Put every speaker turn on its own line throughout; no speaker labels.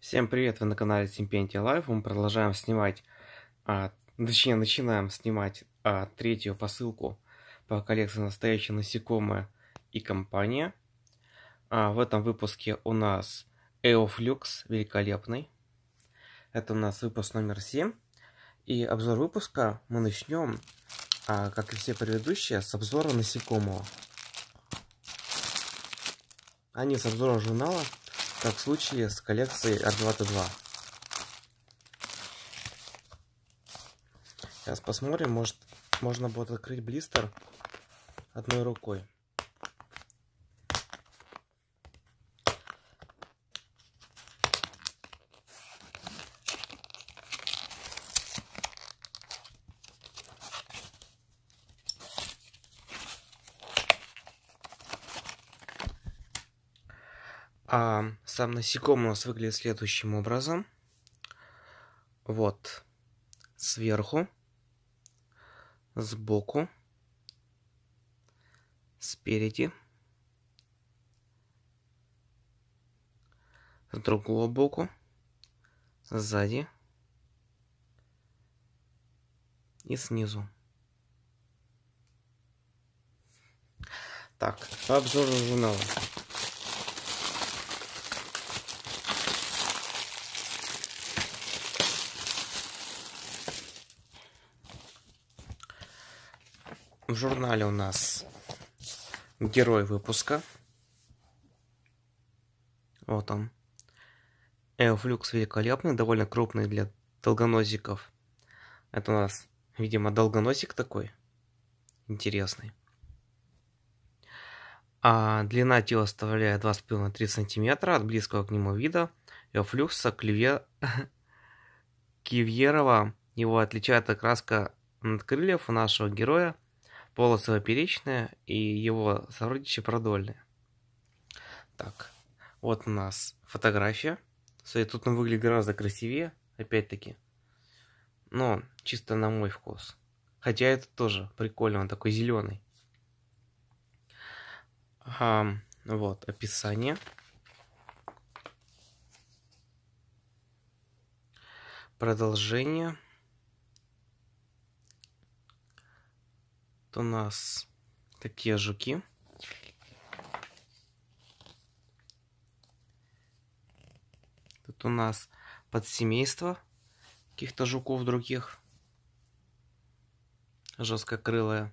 Всем привет, вы на канале Симпентия Life. Мы продолжаем снимать, а, точнее начинаем снимать а, третью посылку по коллекции «Настоящие насекомые» и компания. А, в этом выпуске у нас Эофлюкс великолепный. Это у нас выпуск номер 7. И обзор выпуска мы начнем, а, как и все предыдущие, с обзора насекомого. А не с обзора журнала как в случае с коллекцией r 2 d 2 Сейчас посмотрим, может можно будет открыть блистер одной рукой. А сам насекомый у нас выглядит следующим образом. Вот. Сверху. Сбоку. Спереди. С другого боку. Сзади. И снизу. Так, обзор журнала. В журнале у нас герой выпуска. Вот он. Эофлюкс великолепный, довольно крупный для долгоносиков. Это у нас, видимо, долгоносик такой. Интересный. А длина тела составляет 2,5 на 3 см от близкого к нему вида. Эофлюкса клеве... Кивьерова его отличает окраска над крыльев у нашего героя – Полосово перечная и его сородичи продольные. Так, вот у нас фотография. Кстати, тут он выглядит гораздо красивее, опять-таки. Но чисто на мой вкус. Хотя это тоже прикольно, он такой зеленый. А, вот, описание. Продолжение. у нас такие жуки. Тут у нас подсемейство каких-то жуков других. Жесткокрылые.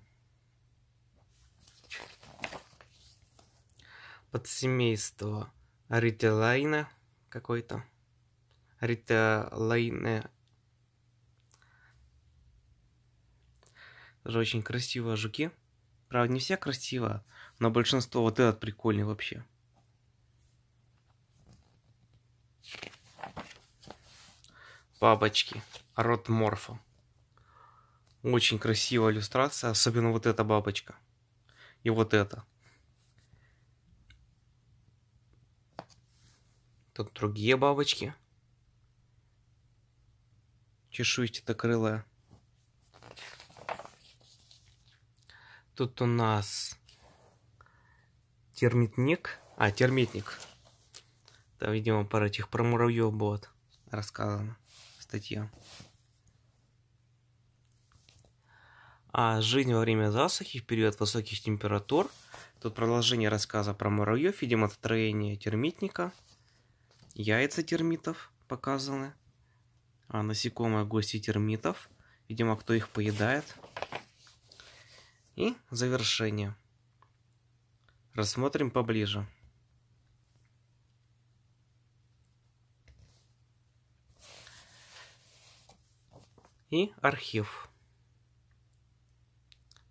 Подсемейство ритилайна какой-то. Ритилайна же очень красивые жуки. Правда, не все красиво, но большинство вот этот прикольный вообще. Бабочки. Рот морфа. Очень красивая иллюстрация, особенно вот эта бабочка. И вот эта. Тут другие бабочки. Чешуйчатокрылая. крылая. тут у нас? Термитник. А, термитник. Там, видимо, про этих, про муравьев будет рассказано. Статья. А жизнь во время засухи в период высоких температур. Тут продолжение рассказа про муравьев, видимо, строение термитника. Яйца термитов показаны. А насекомые гости термитов. Видимо, кто их поедает. И завершение. Рассмотрим поближе. И архив.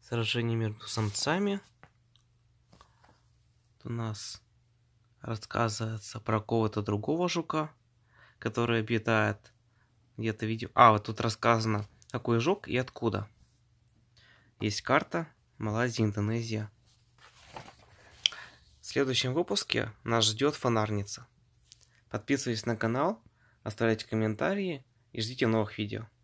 Сражение между самцами. Тут у нас рассказывается про кого-то другого жука, который обитает где-то видео. А, вот тут рассказано, какой жук и откуда. Есть карта Малайзия, Индонезия. В следующем выпуске нас ждет фонарница. Подписывайтесь на канал, оставляйте комментарии и ждите новых видео.